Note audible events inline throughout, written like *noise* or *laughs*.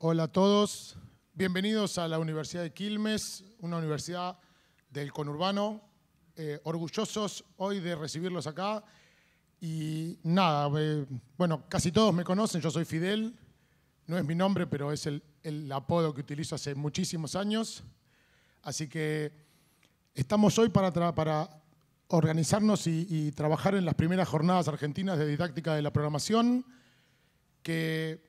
Hola a todos, bienvenidos a la Universidad de Quilmes, una universidad del conurbano, eh, orgullosos hoy de recibirlos acá. Y nada, eh, bueno, casi todos me conocen, yo soy Fidel, no es mi nombre, pero es el, apodo que utilizo hace muchísimos años. Así que estamos hoy para, para organizarnos y, y, trabajar en las primeras jornadas argentinas de didáctica de la programación, que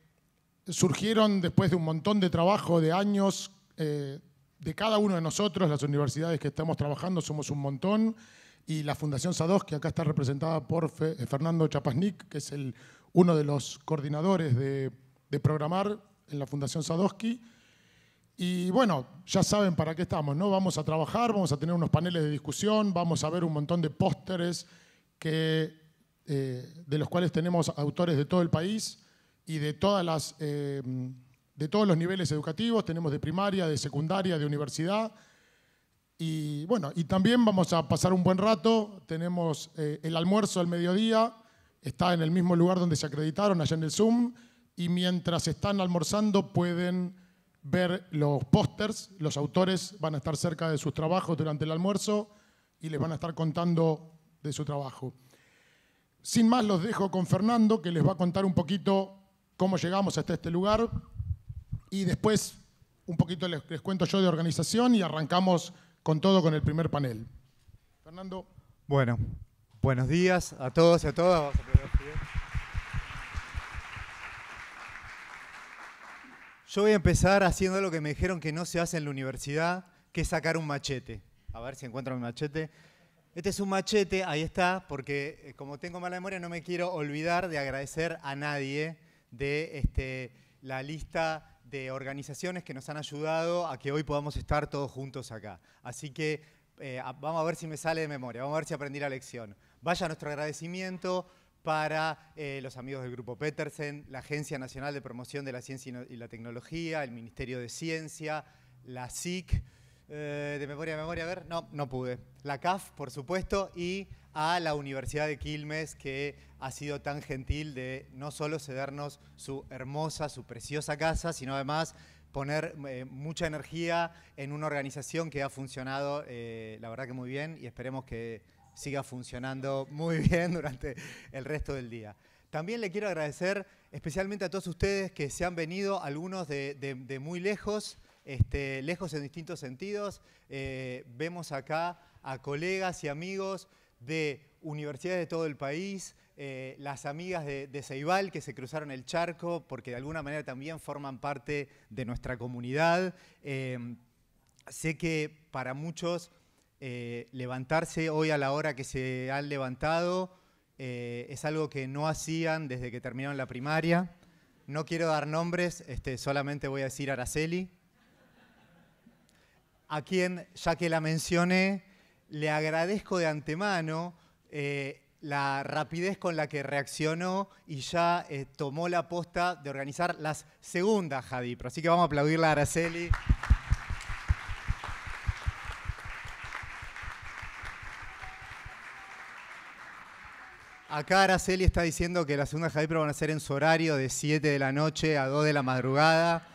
surgieron después de un montón de trabajo, de años, eh, de cada uno de nosotros, las universidades que estamos trabajando somos un montón, y la Fundación SADOS, acá está representada por eh, Fernando Chapasnik, que es uno de los coordinadores de, programar en la Fundación Sadosky. Y bueno, ya saben para qué estamos, ¿no? Vamos a trabajar, vamos a tener unos paneles de discusión, vamos a ver un montón de pósteres eh, de los cuales tenemos autores de todo el país y de, todas las, eh, de todos los niveles educativos, tenemos de primaria, de secundaria, de universidad. Y bueno, y también vamos a pasar un buen rato, tenemos eh, el almuerzo al mediodía, está en el mismo lugar donde se acreditaron, allá en el Zoom, y mientras están almorzando pueden ver los pósters, los autores van a estar cerca de sus trabajos durante el almuerzo y les van a estar contando de su trabajo. Sin más, los dejo con Fernando, que les va a contar un poquito cómo llegamos hasta este lugar y después un poquito les, cuento yo de organización y arrancamos con todo con el primer panel. Fernando. Bueno, buenos días a todos y a todas. Yo voy a empezar haciendo lo que me dijeron que no se hace en la universidad, que es sacar un machete. A ver si encuentro mi machete. Este es un machete, ahí está, porque eh, como tengo mala memoria no me quiero olvidar de agradecer a nadie de este, la lista de organizaciones que nos han ayudado a que hoy podamos estar todos juntos acá. Así que eh, vamos a ver si me sale de memoria, vamos a ver si aprendí la lección. Vaya nuestro agradecimiento para eh, los amigos del Grupo Petersen, la Agencia Nacional de Promoción de la Ciencia y la Tecnología, el Ministerio de Ciencia, la SIC, eh, de memoria a memoria, a ver, no, no pude. La CAF, por supuesto, y a la Universidad de Quilmes que ha sido tan gentil de no solo cedernos su hermosa, su preciosa casa, sino además poner eh, mucha energía en una organización que ha funcionado, eh, la verdad que muy bien, y esperemos que siga funcionando muy *laughs* bien durante el resto del día. También le quiero agradecer especialmente a todos ustedes que se han venido, algunos de, muy lejos, este, lejos en distintos sentidos. Eh, vemos acá a colegas y amigos de universidades de todo el país, eh, las amigas de, de, Ceibal que se cruzaron el charco porque de alguna manera también forman parte de nuestra comunidad. Em, sé que para muchos eh, levantarse hoy a la hora que se han levantado eh, es algo que no hacían desde que terminaron la primaria. No quiero dar nombres, este, solamente voy a decir Araceli, a quien, ya que la mencioné, le agradezco de antemano eh, la rapidez con la que reaccionó y ya eh, tomó la posta de organizar las segundas Jadipro. Así que vamos a aplaudirla a Araceli. Acá Araceli está diciendo que las segundas Jadipro van a ser en su horario de 7 de la noche a 2 de la madrugada.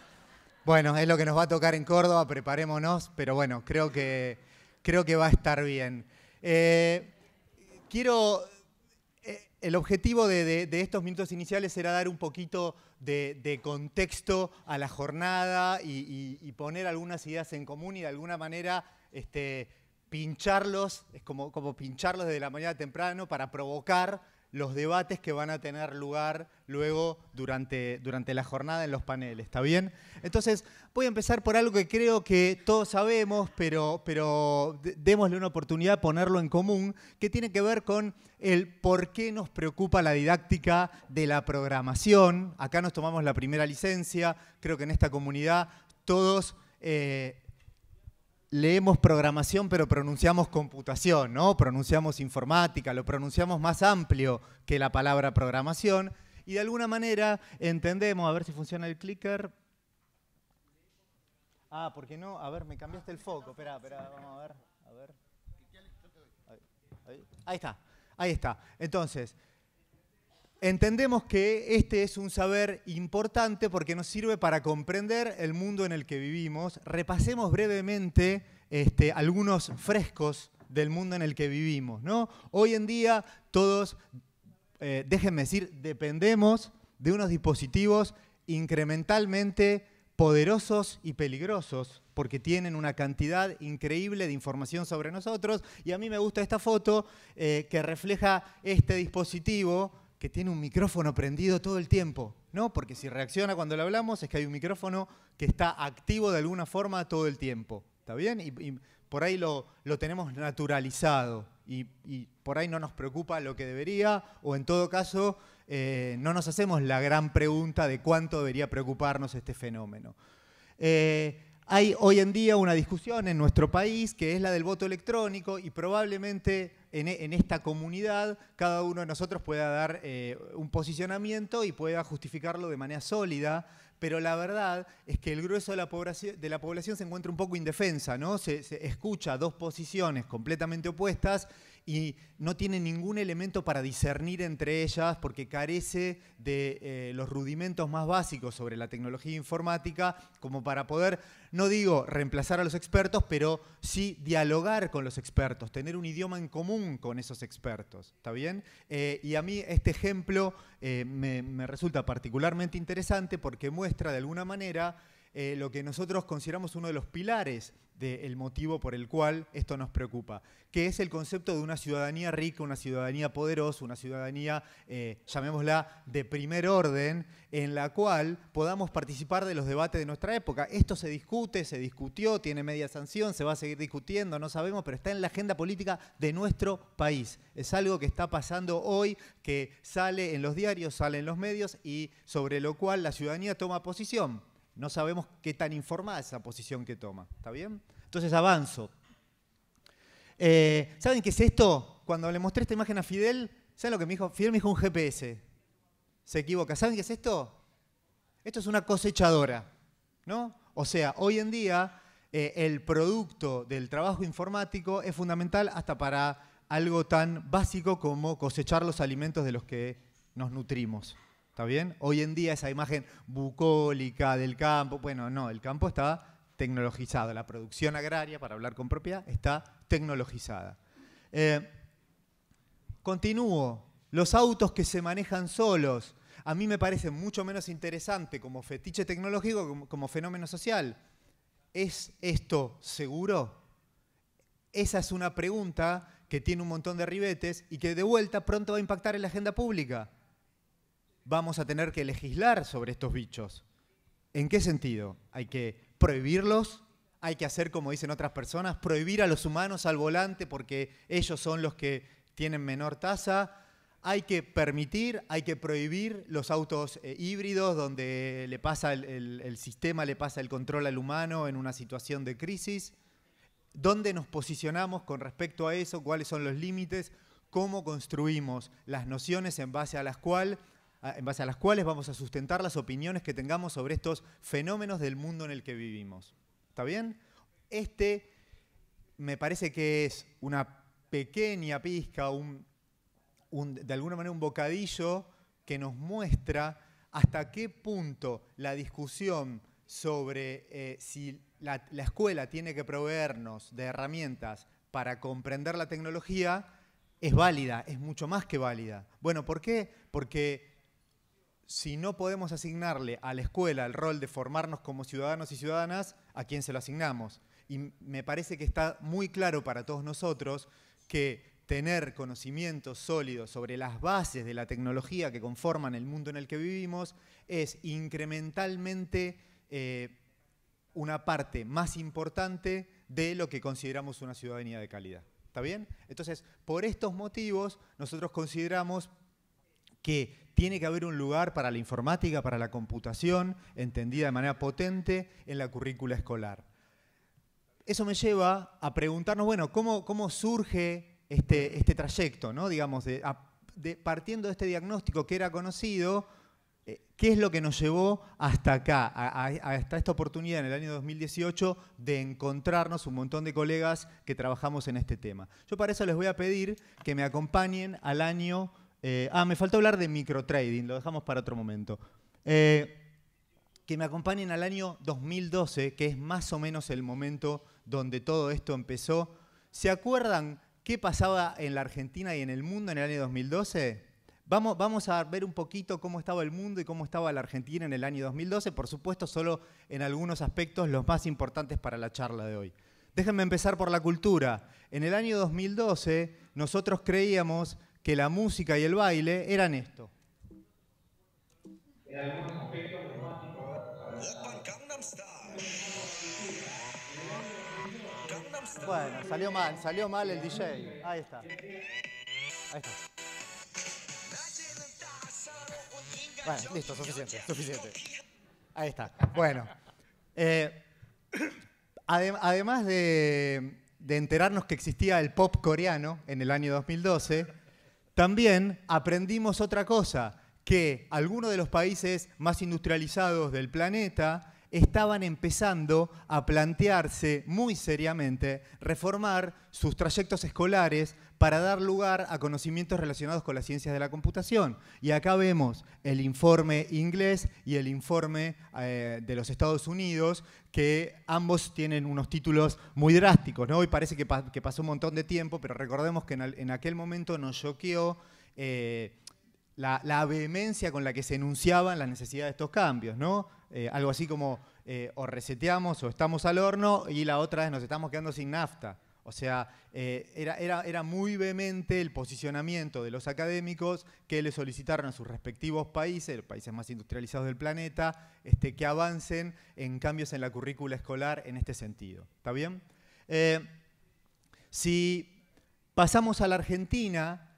Bueno, es lo que nos va a tocar en Córdoba, preparémonos, pero bueno, creo que creo que va a estar bien. Eh, quiero, eh, el objetivo de, estos minutos iniciales era dar un poquito de, contexto a la jornada y, poner algunas ideas en común y de alguna manera este, pincharlos, es como pincharlos desde la mañana temprano para provocar los debates que van a tener lugar luego durante, durante la jornada en los paneles, ¿está bien? Entonces, voy a empezar por algo que creo que todos sabemos, pero, pero démosle una oportunidad de ponerlo en común, que tiene que ver con el por qué nos preocupa la didáctica de la programación. Acá nos tomamos la primera licencia, creo que en esta comunidad todos... Eh, leemos programación pero pronunciamos computación, ¿no? Pronunciamos informática, lo pronunciamos más amplio que la palabra programación y de alguna manera entendemos, a ver si funciona el clicker. Ah, ¿por qué no? A ver, me cambiaste el foco. Espera, espera, vamos a ver, a ver. Ahí, ahí está, ahí está. Entonces, entendemos que este es un saber importante porque nos sirve para comprender el mundo en el que vivimos. Repasemos brevemente este, algunos frescos del mundo en el que vivimos. Hoy en día todos, eh, déjenme decir, dependemos de unos dispositivos incrementalmente poderosos y peligrosos porque tienen una cantidad increíble de información sobre nosotros y a mí me gusta esta foto eh, que refleja este dispositivo que tiene un micrófono prendido todo el tiempo, ¿no? Porque si reacciona cuando le hablamos es que hay un micrófono que está activo de alguna forma todo el tiempo, ¿está bien? Y, por ahí lo, tenemos naturalizado y, por ahí no nos preocupa lo que debería o en todo caso eh, no nos hacemos la gran pregunta de cuánto debería preocuparnos este fenómeno. Eh, hay hoy en día una discusión en nuestro país que es la del voto electrónico y probablemente en, esta comunidad cada uno de nosotros pueda dar eh, un posicionamiento y pueda justificarlo de manera sólida, pero la verdad es que el grueso de la población, de la población se encuentra un poco indefensa, ¿no? Se, se escucha dos posiciones completamente opuestas y no tiene ningún elemento para discernir entre ellas porque carece de eh, los rudimentos más básicos sobre la tecnología informática como para poder, no digo reemplazar a los expertos, pero sí dialogar con los expertos, tener un idioma en común con esos expertos. ¿Está bien? Eh, y a mí este ejemplo eh, me resulta particularmente interesante porque muestra de alguna manera eh, lo que nosotros consideramos uno de los pilares del motivo por el cual esto nos preocupa, que es el concepto de una ciudadanía rica, una ciudadanía poderosa, una ciudadanía, eh, llamémosla, de primer orden, en la cual podamos participar de los debates de nuestra época. Esto se discute, se discutió, tiene media sanción, se va a seguir discutiendo, no sabemos, pero está en la agenda política de nuestro país. Es algo que está pasando hoy, que sale en los diarios, sale en los medios y sobre lo cual la ciudadanía toma posición no sabemos qué tan informada es esa posición que toma. ¿Está bien? Entonces avanzo. Eh, ¿Saben qué es esto? Cuando le mostré esta imagen a Fidel, ¿saben lo que me dijo? Fidel me dijo un GPS. Se equivoca. ¿Saben qué es esto? Esto es una cosechadora. ¿no? O sea, hoy en día eh, el producto del trabajo informático es fundamental hasta para algo tan básico como cosechar los alimentos de los que nos nutrimos. ¿Está bien? Hoy en día esa imagen bucólica del campo, bueno, no, el campo está tecnologizado, la producción agraria, para hablar con propiedad, está tecnologizada. Eh, continúo, los autos que se manejan solos, a mí me parece mucho menos interesante como fetiche tecnológico como fenómeno social. ¿Es esto seguro? Esa es una pregunta que tiene un montón de ribetes y que de vuelta pronto va a impactar en la agenda pública vamos a tener que legislar sobre estos bichos. ¿En qué sentido? ¿Hay que prohibirlos? ¿Hay que hacer como dicen otras personas? ¿Prohibir a los humanos al volante porque ellos son los que tienen menor tasa? hay que permitir, hay que prohibir los autos eh, híbridos donde le pasa el, el, sistema, le pasa el control al humano en una situación de crisis. ¿Dónde nos posicionamos con respecto a eso? ¿Cuáles son los límites? ¿Cómo construimos las nociones en base a las cuales en base a las cuales vamos a sustentar las opiniones que tengamos sobre estos fenómenos del mundo en el que vivimos. ¿Está bien? Este me parece que es una pequeña pizca, de alguna manera un bocadillo que nos muestra hasta qué punto la discusión sobre eh, si la, la escuela tiene que proveernos de herramientas para comprender la tecnología es válida, es mucho más que válida. Bueno, ¿por qué? Porque si no podemos asignarle a la escuela el rol de formarnos como ciudadanos y ciudadanas, ¿a quién se lo asignamos? Y me parece que está muy claro para todos nosotros que tener conocimientos sólidos sobre las bases de la tecnología que conforman el mundo en el que vivimos es incrementalmente eh, una parte más importante de lo que consideramos una ciudadanía de calidad. ¿Está bien? Entonces, por estos motivos, nosotros consideramos que tiene que haber un lugar para la informática, para la computación, entendida de manera potente en la currícula escolar. Eso me lleva a preguntarnos, bueno, ¿cómo, surge este, este, trayecto, ¿no? digamos, de, partiendo de este diagnóstico que era conocido, eh, ¿Qué es lo que nos llevó hasta acá, hasta esta oportunidad en el año 2018 de encontrarnos un montón de colegas que trabajamos en este tema? Yo para eso les voy a pedir que me acompañen al año eh, ah, me faltó hablar de microtrading, lo dejamos para otro momento. Eh, que me acompañen al año 2012, que es más o menos el momento donde todo esto empezó. ¿Se acuerdan qué pasaba en la Argentina y en el mundo en el año 2012? Vamos, vamos, a ver un poquito cómo estaba el mundo y cómo estaba la Argentina en el año 2012, por supuesto solo en algunos aspectos los más importantes para la charla de hoy. Déjenme empezar por la cultura. En el año 2012 nosotros creíamos que la música y el baile eran esto. Bueno, salió mal, salió mal el DJ. Ahí está. Ahí está. Bueno, listo, suficiente, suficiente. Ahí está. Bueno. Eh, además de, de enterarnos que existía el pop coreano en el año 2012, también aprendimos otra cosa, que algunos de los países más industrializados del planeta estaban empezando a plantearse muy seriamente reformar sus trayectos escolares para dar lugar a conocimientos relacionados con las ciencias de la computación. Y acá vemos el informe inglés y el informe eh, de los Estados Unidos, que ambos tienen unos títulos muy drásticos, ¿no? Y parece que, pasó un montón de tiempo, pero recordemos que en, aquel momento nos choqueó... Eh, la, la, vehemencia con la que se enunciaban las necesidades de estos cambios, ¿no? Eh, algo así como eh, o reseteamos o estamos al horno y la otra es nos estamos quedando sin nafta. O sea, eh, era, muy vehemente el posicionamiento de los académicos que le solicitaron a sus respectivos países, los países más industrializados del planeta, este, que avancen en cambios en la currícula escolar en este sentido. ¿Está bien? si pasamos a la Argentina,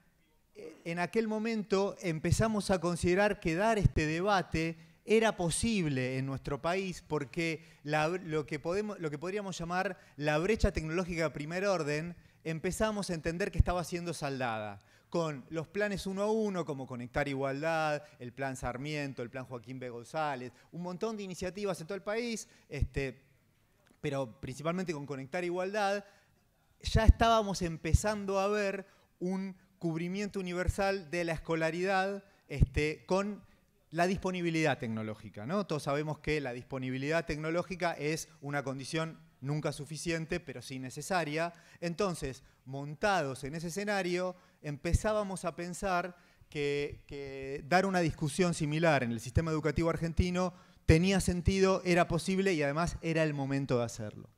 en aquel momento empezamos a considerar que dar este debate era posible en nuestro país porque lo, que podemos, lo que podríamos llamar la brecha tecnológica de primer orden empezamos a entender que estaba siendo saldada con los planes uno a uno, como Conectar Igualdad, el Plan Sarmiento, el Plan Joaquín B. González, un montón de iniciativas en todo el país, este, pero principalmente con Conectar Igualdad, ya estábamos empezando a ver un cubrimiento universal de la escolaridad este, con la disponibilidad tecnológica, ¿no? Todos sabemos que la disponibilidad tecnológica es una condición nunca suficiente, pero sí necesaria. Entonces, montados en ese escenario, empezábamos a pensar que, dar una discusión similar en el sistema educativo argentino tenía sentido, era posible y además era el momento de hacerlo.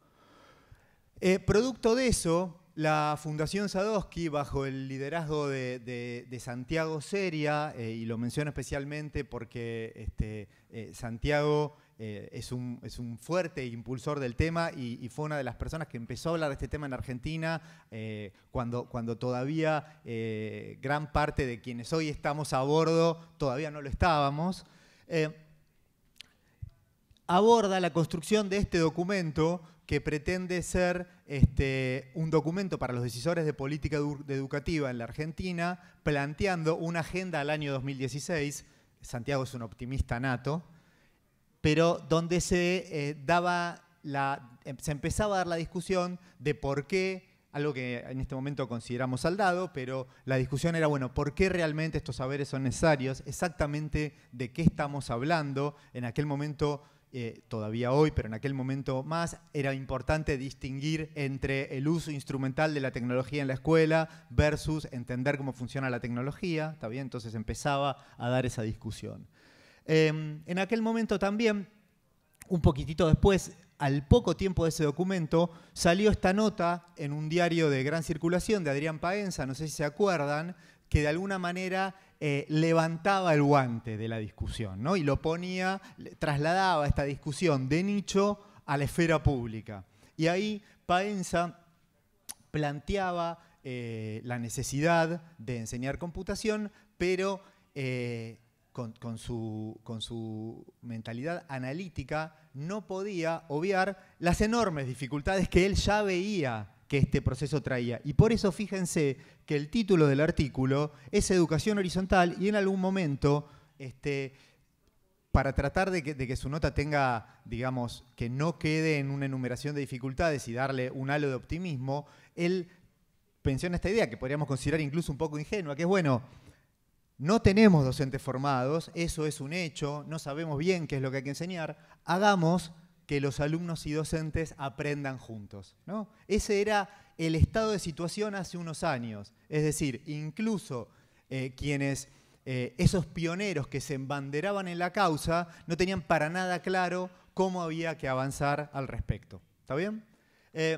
Eh, producto de eso, la Fundación Sadowski, bajo el liderazgo de, Santiago Seria, eh, y lo menciono especialmente porque este, eh, Santiago eh, es, un, fuerte impulsor del tema y, fue una de las personas que empezó a hablar de este tema en Argentina cuando todavía gran parte de quienes hoy estamos a bordo todavía no lo estábamos. aborda la construcción de este documento que pretende ser este, un documento para los decisores de política educativa en la Argentina, planteando una agenda al año 2016, Santiago es un optimista nato, pero donde se, eh, daba se empezaba a dar la discusión de por qué, algo que en este momento consideramos saldado, pero la discusión era, bueno, ¿por qué realmente estos saberes son necesarios? Exactamente de qué estamos hablando. En aquel momento eh, todavía hoy, pero en aquel momento más, era importante distinguir entre el uso instrumental de la tecnología en la escuela versus entender cómo funciona la tecnología, Entonces empezaba a dar esa discusión. Em, en aquel momento también, un poquitito después, al poco tiempo de ese documento, salió esta nota en un diario de gran circulación de Adrián Paenza, no sé si se acuerdan, que de alguna manera eh, levantaba el guante de la discusión ¿no? y lo ponía, trasladaba esta discusión de nicho a la esfera pública. Y ahí Paenza planteaba eh, la necesidad de enseñar computación, pero eh, su, con su mentalidad analítica no podía obviar las enormes dificultades que él ya veía que este proceso traía. Y por eso fíjense que el título del artículo es Educación Horizontal y en algún momento, este, para tratar de que, su nota tenga, digamos, que no quede en una enumeración de dificultades y darle un halo de optimismo, él menciona esta idea que podríamos considerar incluso un poco ingenua, que es, bueno, no tenemos docentes formados, eso es un hecho, no sabemos bien qué es lo que hay que enseñar, hagamos que los alumnos y docentes aprendan juntos. ¿no? Ese era el estado de situación hace unos años. Es decir, incluso eh, quienes, eh, esos pioneros que se embanderaban en la causa, no tenían para nada claro cómo había que avanzar al respecto. ¿Está bien? Eh,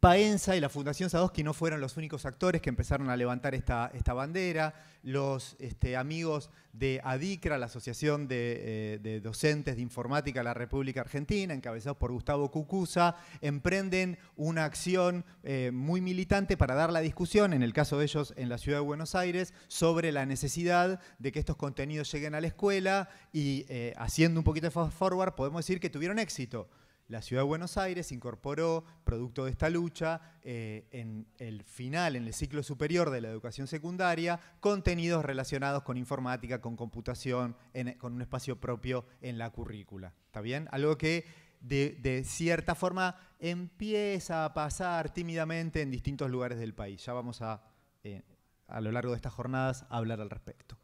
Paenza y la Fundación Sadowski no fueron los únicos actores que empezaron a levantar esta, bandera. Los este, amigos de ADICRA, la Asociación eh, de, Docentes de Informática de la República Argentina, encabezados por Gustavo Cucusa, emprenden una acción eh, muy militante para dar la discusión, en el caso de ellos en la ciudad de Buenos Aires, sobre la necesidad de que estos contenidos lleguen a la escuela y eh, haciendo un poquito de fast forward podemos decir que tuvieron éxito. La ciudad de Buenos Aires incorporó, producto de esta lucha, eh, en el final, en el ciclo superior de la educación secundaria, contenidos relacionados con informática, con computación, con un espacio propio en la currícula. ¿Está bien? Algo que de, cierta forma empieza a pasar tímidamente en distintos lugares del país. Ya vamos a, eh, a lo largo de estas jornadas, hablar al respecto.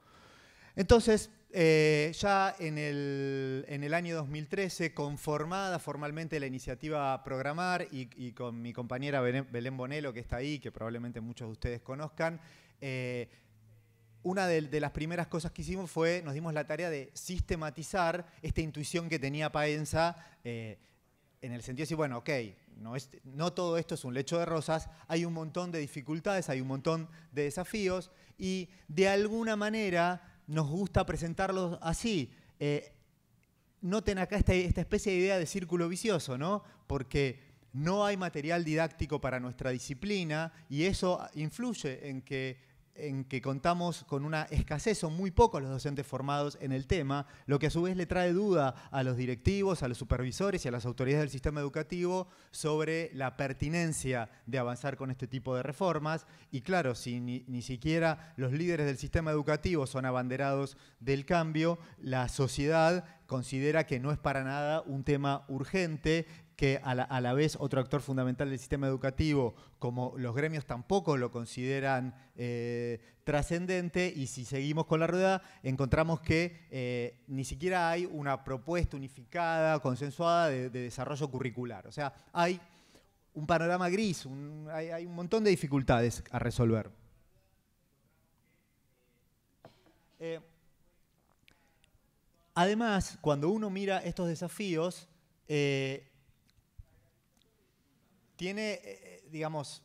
Entonces, eh, ya en el, año 2013, conformada formalmente la iniciativa Programar y, con mi compañera Belén Bonelo, que está ahí, que probablemente muchos de ustedes conozcan, eh, una de, las primeras cosas que hicimos fue, nos dimos la tarea de sistematizar esta intuición que tenía Paenza, eh, en el sentido de decir, bueno, ok, no, es, no todo esto es un lecho de rosas, hay un montón de dificultades, hay un montón de desafíos, y de alguna manera nos gusta presentarlos así. Eh, noten acá esta, esta especie de idea de círculo vicioso, ¿no? Porque no hay material didáctico para nuestra disciplina y eso influye en que en que contamos con una escasez o muy pocos los docentes formados en el tema, lo que a su vez le trae duda a los directivos, a los supervisores y a las autoridades del sistema educativo sobre la pertinencia de avanzar con este tipo de reformas. Y claro, si ni, ni siquiera los líderes del sistema educativo son abanderados del cambio, la sociedad considera que no es para nada un tema urgente que a la, vez otro actor fundamental del sistema educativo, como los gremios tampoco lo consideran eh, trascendente, y si seguimos con la rueda, encontramos que eh, ni siquiera hay una propuesta unificada, consensuada de, desarrollo curricular. O sea, hay un panorama gris, hay, un montón de dificultades a resolver. Eh, además, cuando uno mira estos desafíos, tiene, eh, eh, digamos,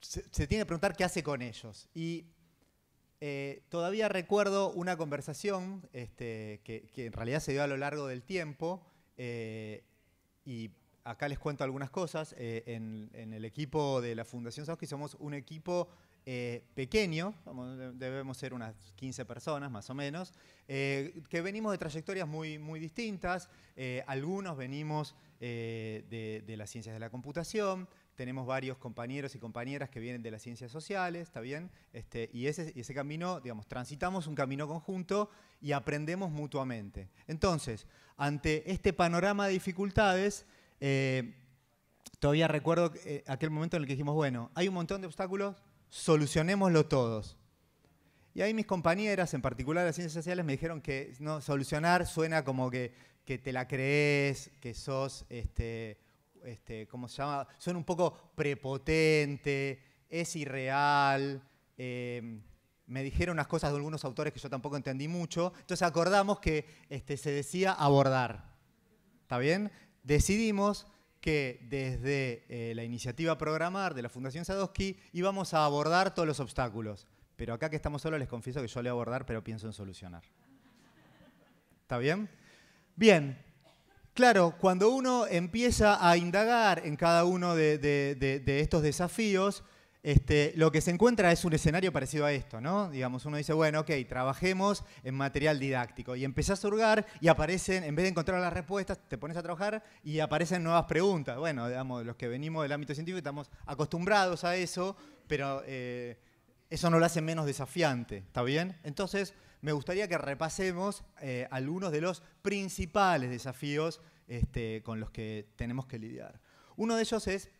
se, tiene que preguntar qué hace con ellos. Y eh, todavía recuerdo una conversación este, que, en realidad se dio a lo largo del tiempo, y acá les cuento algunas cosas. En, el equipo de la Fundación Sauski somos un equipo eh, pequeño, debemos ser unas 15 personas más o menos, eh, que venimos de trayectorias muy, muy distintas, eh, algunos venimos de, las ciencias de la computación, tenemos varios compañeros y compañeras que vienen de las ciencias sociales, ¿está bien? Este, y ese, ese camino, digamos, transitamos un camino conjunto y aprendemos mutuamente. Entonces, ante este panorama de dificultades, todavía recuerdo aquel momento en el que dijimos, bueno, hay un montón de obstáculos, solucionémoslo todos. Y ahí mis compañeras, en particular las ciencias sociales, me dijeron que no, solucionar suena como que, te la crees, que sos, este, este, ¿cómo se llama? Son un poco prepotente, es irreal. Em, me dijeron unas cosas de algunos autores que yo tampoco entendí mucho. Entonces acordamos que este, se decía abordar. ¿Está bien? Decidimos que desde eh, la iniciativa Programar de la Fundación Sadowski íbamos a abordar todos los obstáculos. Pero acá que estamos solos les confieso que yo le voy a abordar, pero pienso en solucionar. ¿Está bien? Bien. Claro, cuando uno empieza a indagar en cada uno de estos desafíos, este, lo que se encuentra es un escenario parecido a esto, ¿no? Digamos, uno dice, bueno, ok, trabajemos en material didáctico. Y empezás a hurgar y aparecen, en vez de encontrar las respuestas, te pones a trabajar y aparecen nuevas preguntas. Bueno, digamos, los que venimos del ámbito científico estamos acostumbrados a eso, pero eh, eso no lo hace menos desafiante, ¿está bien? Entonces, me gustaría que repasemos eh, algunos de los principales desafíos este, con los que tenemos que lidiar. Uno de ellos es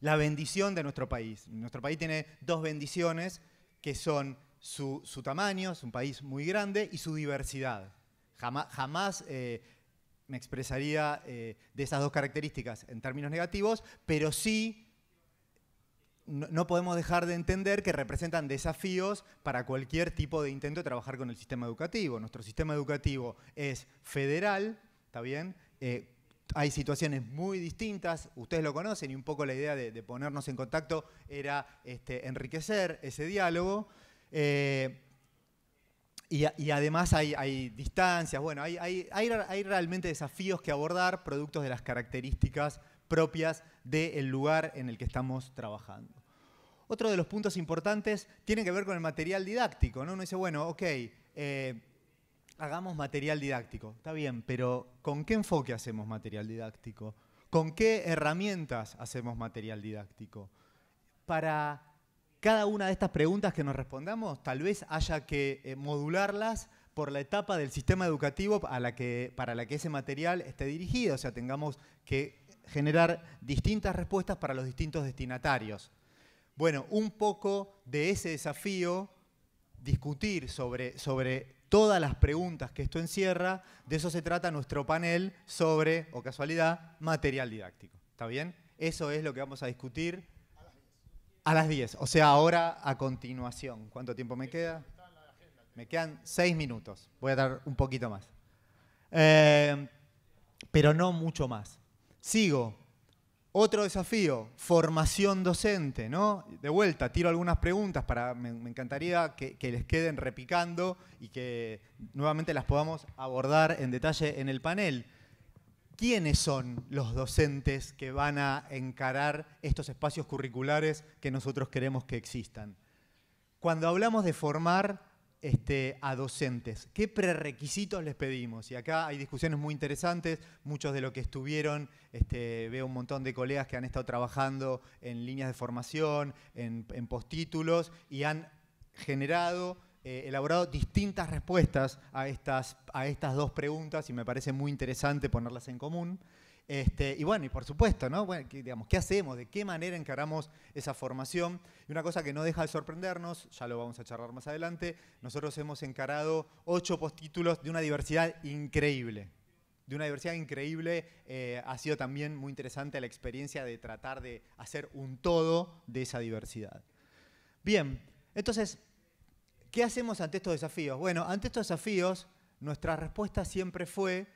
la bendición de nuestro país. Nuestro país tiene dos bendiciones que son su, tamaño, es un país muy grande, y su diversidad. Jamás, jamás eh, me expresaría eh, de esas dos características en términos negativos, pero sí no, podemos dejar de entender que representan desafíos para cualquier tipo de intento de trabajar con el sistema educativo. Nuestro sistema educativo es federal, ¿está bien? Eh, hay situaciones muy distintas, ustedes lo conocen y un poco la idea de, ponernos en contacto era este, enriquecer ese diálogo. Eh, y, además hay, distancias, bueno, hay, realmente desafíos que abordar productos de las características propias del lugar en el que estamos trabajando. Otro de los puntos importantes tiene que ver con el material didáctico, ¿no? Uno dice, bueno, ok, eh, hagamos material didáctico. Está bien, pero ¿con qué enfoque hacemos material didáctico? ¿Con qué herramientas hacemos material didáctico? Para cada una de estas preguntas que nos respondamos, tal vez haya que eh, modularlas por la etapa del sistema educativo a la que, para la que ese material esté dirigido. O sea, tengamos que generar distintas respuestas para los distintos destinatarios. Bueno, un poco de ese desafío, discutir sobre, sobre todas las preguntas que esto encierra, de eso se trata nuestro panel sobre, o casualidad, material didáctico. ¿Está bien? Eso es lo que vamos a discutir a las 10. O sea, ahora a continuación. ¿Cuánto tiempo me queda? Me quedan 6 minutos. Voy a dar un poquito más. Eh, pero no mucho más. Sigo otro desafío, formación docente, ¿no? De vuelta, tiro algunas preguntas para, me, encantaría que, que, les queden repicando y que nuevamente las podamos abordar en detalle en el panel. ¿Quiénes son los docentes que van a encarar estos espacios curriculares que nosotros queremos que existan? Cuando hablamos de formar, este, a docentes. ¿Qué prerequisitos les pedimos? Y acá hay discusiones muy interesantes, muchos de los que estuvieron, este, veo un montón de colegas que han estado trabajando en líneas de formación, en, en postítulos, y han generado, eh, elaborado distintas respuestas a a estas dos preguntas, y me parece muy interesante ponerlas en común. Este, y bueno, y por supuesto, ¿no? digamos, ¿qué hacemos? ¿De qué manera encaramos esa formación? Y una cosa que no deja de sorprendernos, ya lo vamos a charlar más adelante, nosotros hemos encarado ocho postítulos de una diversidad increíble. De una diversidad increíble, eh, ha sido también muy interesante la experiencia de tratar de hacer un todo de esa diversidad. Bien, entonces, ¿qué hacemos ante estos desafíos? Bueno, ante estos desafíos, nuestra respuesta siempre fue,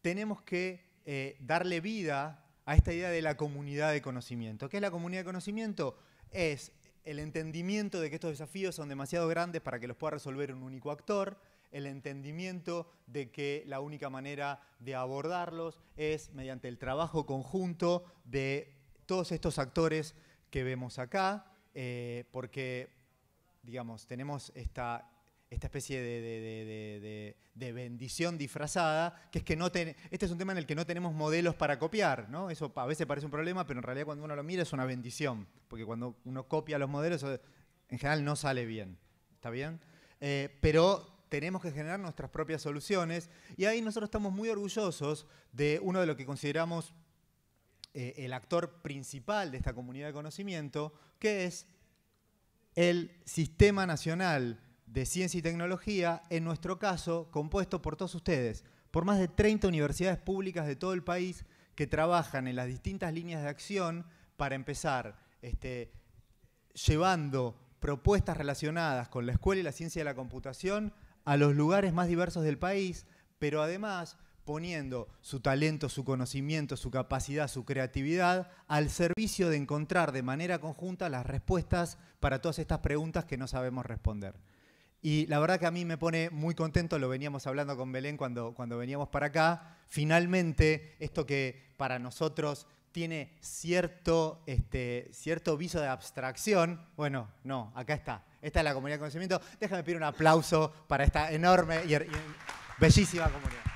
tenemos que eh, darle vida a esta idea de la comunidad de conocimiento. ¿Qué es la comunidad de conocimiento? Es el entendimiento de que estos desafíos son demasiado grandes para que los pueda resolver un único actor, el entendimiento de que la única manera de abordarlos es mediante el trabajo conjunto de todos estos actores que vemos acá, eh, porque, digamos, tenemos esta esta especie de, bendición disfrazada, que es que no este es un tema en el que no tenemos modelos para copiar, ¿no? Eso a veces parece un problema, pero en realidad cuando uno lo mira es una bendición, porque cuando uno copia los modelos, eh, en general no sale bien, ¿está bien? Eh, pero tenemos que generar nuestras propias soluciones y ahí nosotros estamos muy orgullosos de uno de lo que consideramos eh, el actor principal de esta comunidad de conocimiento, que es el Sistema Nacional de ciencia y tecnología, en nuestro caso, compuesto por todos ustedes, por más de 30 universidades públicas de todo el país que trabajan en las distintas líneas de acción para empezar este, llevando propuestas relacionadas con la escuela y la ciencia de la computación a los lugares más diversos del país, pero además poniendo su talento, su conocimiento, su capacidad, su creatividad al servicio de encontrar de manera conjunta las respuestas para todas estas preguntas que no sabemos responder. Y la verdad que a mí me pone muy contento, lo veníamos hablando con Belén cuando, cuando veníamos para acá, finalmente esto que para nosotros tiene cierto, este, cierto viso de abstracción, bueno, no, acá está, esta es la comunidad de conocimiento, déjame pedir un aplauso para esta enorme y bellísima comunidad.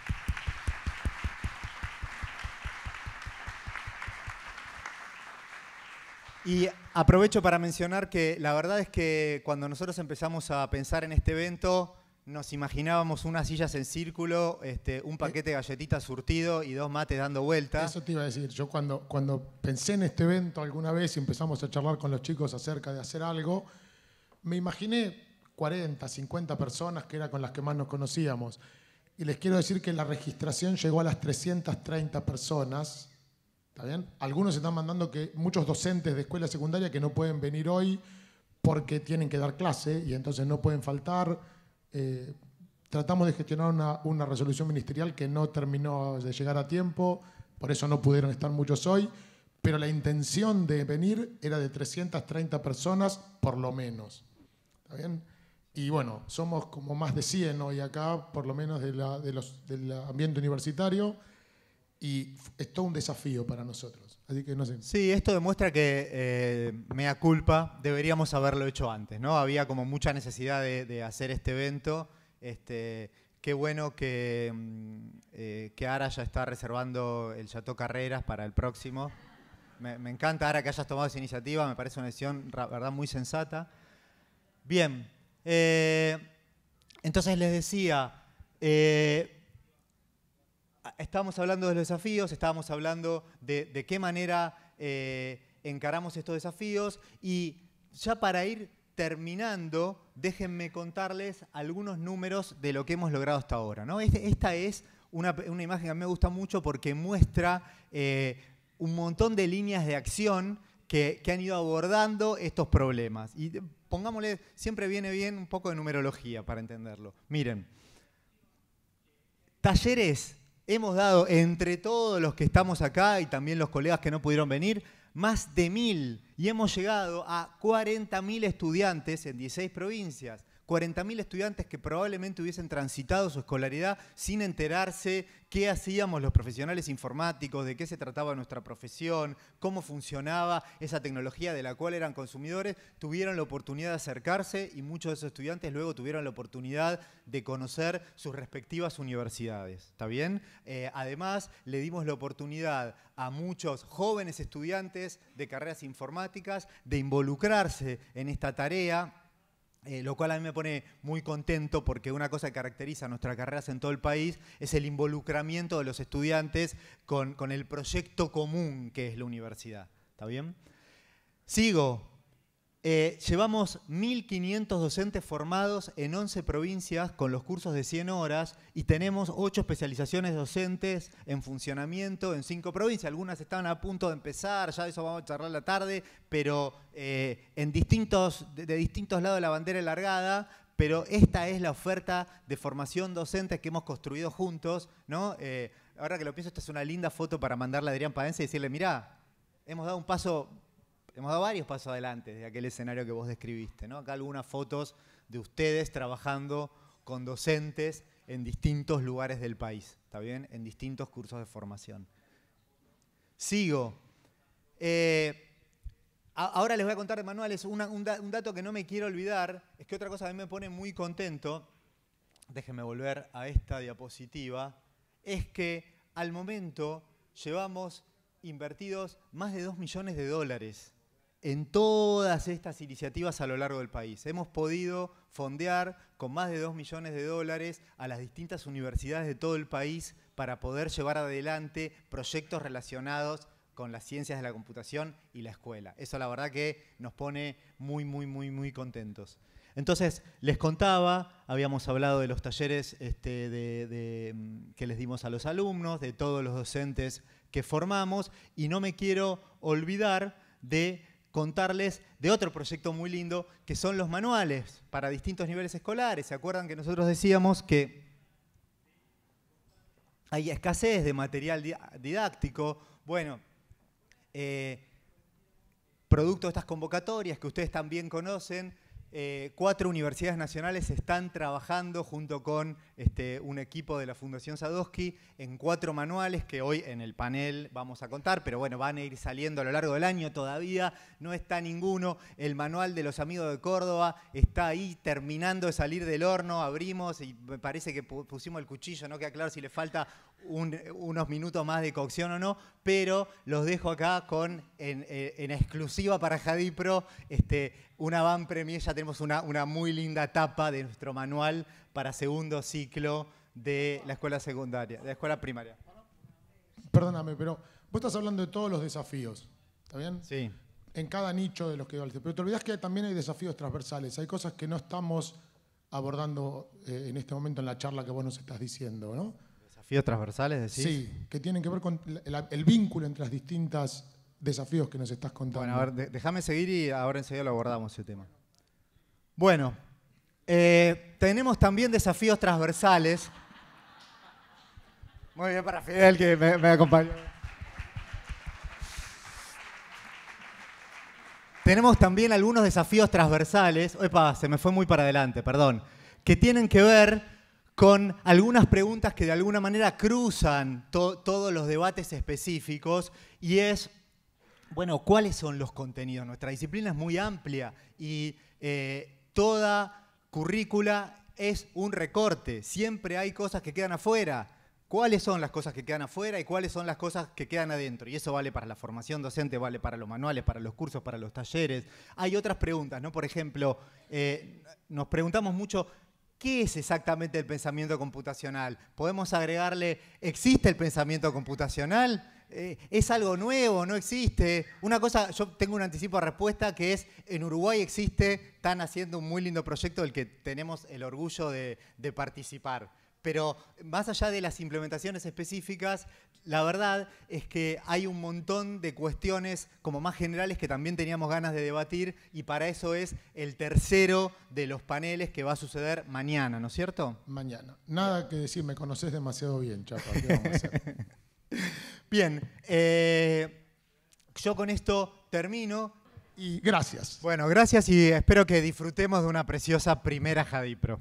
Y aprovecho para mencionar que la verdad es que cuando nosotros empezamos a pensar en este evento, nos imaginábamos unas sillas en círculo, este, un eh, paquete de galletitas surtido y dos mates dando vueltas. Eso te iba a decir. Yo cuando, cuando pensé en este evento alguna vez y empezamos a charlar con los chicos acerca de hacer algo, me imaginé 40, 50 personas que eran con las que más nos conocíamos. Y les quiero decir que la registración llegó a las 330 personas algunos están mandando que muchos docentes de escuela secundaria que no pueden venir hoy porque tienen que dar clase y entonces no pueden faltar. Eh, tratamos de gestionar una, resolución ministerial que no terminó de llegar a tiempo, por eso no pudieron estar muchos hoy, pero la intención de venir era de 330 personas por lo menos. Y bueno, somos como más de 100 hoy acá, por lo menos del ambiente universitario y es todo un desafío para nosotros. Así que no sé. Sí, esto demuestra que eh, mea culpa, deberíamos haberlo hecho antes, ¿no? Había como mucha necesidad de, hacer este evento. Este, qué bueno que, mm, eh, que Ara ya está reservando el Chateau Carreras para el próximo. Me, encanta, Ara, que hayas tomado esa iniciativa, me parece una decisión, verdad, muy sensata. Bien, eh, entonces les decía, eh, estábamos hablando de los desafíos, estábamos hablando de, qué manera eh, encaramos estos desafíos y ya para ir terminando, déjenme contarles algunos números de lo que hemos logrado hasta ahora. ¿no? Este, esta es una, imagen que a mí me gusta mucho porque muestra eh, un montón de líneas de acción que, han ido abordando estos problemas. Y pongámosle, siempre viene bien un poco de numerología para entenderlo. Miren, talleres Hemos dado entre todos los que estamos acá y también los colegas que no pudieron venir, más de mil y hemos llegado a 40.000 estudiantes en 16 provincias. 40.000 estudiantes que probablemente hubiesen transitado su escolaridad sin enterarse qué hacíamos los profesionales informáticos, de qué se trataba nuestra profesión, cómo funcionaba esa tecnología de la cual eran consumidores, tuvieron la oportunidad de acercarse y muchos de esos estudiantes luego tuvieron la oportunidad de conocer sus respectivas universidades. ¿Está bien? Eh, además, le dimos la oportunidad a muchos jóvenes estudiantes de carreras informáticas de involucrarse en esta tarea eh, lo cual a mí me pone muy contento porque una cosa que caracteriza nuestras carreras en todo el país es el involucramiento de los estudiantes con, con el proyecto común que es la universidad. ¿Está bien? Sigo. Eh, llevamos 1.500 docentes formados en 11 provincias con los cursos de 100 horas y tenemos 8 especializaciones docentes en funcionamiento en 5 provincias. Algunas estaban a punto de empezar, ya de eso vamos a charlar la tarde, pero eh, en distintos, de, distintos lados de la bandera alargada, pero esta es la oferta de formación docente que hemos construido juntos. ¿no? Eh, ahora que lo pienso, esta es una linda foto para mandarle a Adrián Paense y decirle, mirá, hemos dado un paso hemos dado varios pasos adelante de aquel escenario que vos describiste. ¿no? Acá algunas fotos de ustedes trabajando con docentes en distintos lugares del país, ¿está bien? En distintos cursos de formación. Sigo. Eh, ahora les voy a contar de manuales. un, dato que no me quiero olvidar es que otra cosa a mí me pone muy contento, déjenme volver a esta diapositiva, es que al momento llevamos invertidos más de 2 millones de dólares en todas estas iniciativas a lo largo del país. Hemos podido fondear con más de 2 millones de dólares a las distintas universidades de todo el país para poder llevar adelante proyectos relacionados con las ciencias de la computación y la escuela. Eso la verdad que nos pone muy, muy, muy, muy contentos. Entonces, les contaba, habíamos hablado de los talleres este, mm, que les dimos a los alumnos, de todos los docentes que formamos, y no me quiero olvidar de contarles de otro proyecto muy lindo que son los manuales para distintos niveles escolares. ¿Se acuerdan que nosotros decíamos que hay escasez de material didáctico? Bueno, eh, producto de estas convocatorias que ustedes también conocen, eh, cuatro universidades nacionales están trabajando junto con este, un equipo de la Fundación Sadowski en cuatro manuales que hoy en el panel vamos a contar, pero bueno, van a ir saliendo a lo largo del año, todavía no está ninguno. El manual de los amigos de Córdoba está ahí terminando de salir del horno, abrimos y me parece que pusimos el cuchillo, no queda claro si le falta unos minutos más de cocción o no, pero los dejo acá con, en, eh, exclusiva para Jadipro, este, una van premier, ya tenemos una, muy linda tapa de nuestro manual para segundo ciclo de la escuela secundaria, de la escuela primaria. Perdóname, pero vos estás hablando de todos los desafíos, ¿está bien? Sí. En cada nicho de los que hablaste, pero te olvidas que también hay desafíos transversales, hay cosas que no estamos abordando eh, en este momento en la charla que vos nos estás diciendo, ¿no? desafíos transversales, decís. Sí, que tienen que ver con el, vínculo entre las distintas desafíos que nos estás contando. Bueno, a ver, déjame seguir y ahora enseguida lo abordamos ese tema. Bueno, eh, tenemos también desafíos transversales. Muy bien para Fidel que me, me acompañó. Tenemos también algunos desafíos transversales, opa, se me fue muy para adelante, perdón, que tienen que ver con algunas preguntas que de alguna manera cruzan todos los debates específicos y es, bueno, ¿cuáles son los contenidos? Nuestra disciplina es muy amplia y eh, toda currícula es un recorte, siempre hay cosas que quedan afuera. ¿Cuáles son las cosas que quedan afuera y cuáles son las cosas que quedan adentro? Y eso vale para la formación docente, vale para los manuales, para los cursos, para los talleres. Hay otras preguntas, ¿no? Por ejemplo, eh, nos preguntamos mucho, ¿Qué es exactamente el pensamiento computacional? ¿Podemos agregarle, existe el pensamiento computacional? Eh, ¿Es algo nuevo? ¿No existe? Una cosa, yo tengo un anticipo de respuesta que es, en Uruguay existe, están haciendo un muy lindo proyecto del que tenemos el orgullo de participar pero más allá de las implementaciones específicas, la verdad es que hay un montón de cuestiones como más generales que también teníamos ganas de debatir y para eso es el tercero de los paneles que va a suceder mañana, ¿no es cierto? Mañana. Nada que decir, me conoces demasiado bien, Chapa. *laughs* bien, eh, yo con esto termino. Y gracias. Bueno, gracias y espero que disfrutemos de una preciosa primera Jadipro.